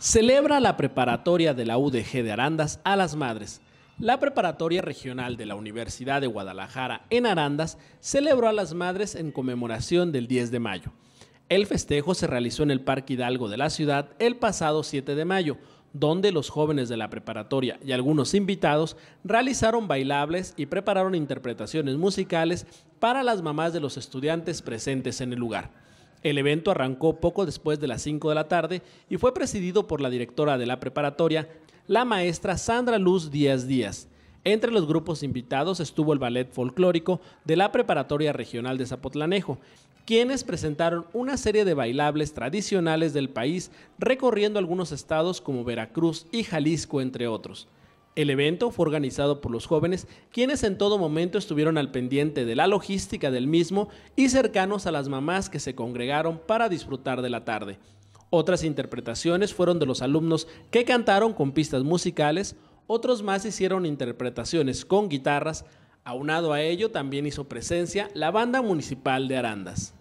Celebra la preparatoria de la UDG de Arandas a las Madres. La preparatoria regional de la Universidad de Guadalajara en Arandas celebró a las Madres en conmemoración del 10 de mayo. El festejo se realizó en el Parque Hidalgo de la ciudad el pasado 7 de mayo, donde los jóvenes de la preparatoria y algunos invitados realizaron bailables y prepararon interpretaciones musicales para las mamás de los estudiantes presentes en el lugar. El evento arrancó poco después de las 5 de la tarde y fue presidido por la directora de la preparatoria, la maestra Sandra Luz Díaz Díaz. Entre los grupos invitados estuvo el ballet folclórico de la Preparatoria Regional de Zapotlanejo, quienes presentaron una serie de bailables tradicionales del país recorriendo algunos estados como Veracruz y Jalisco, entre otros. El evento fue organizado por los jóvenes, quienes en todo momento estuvieron al pendiente de la logística del mismo y cercanos a las mamás que se congregaron para disfrutar de la tarde. Otras interpretaciones fueron de los alumnos que cantaron con pistas musicales, otros más hicieron interpretaciones con guitarras, aunado a ello también hizo presencia la banda municipal de Arandas.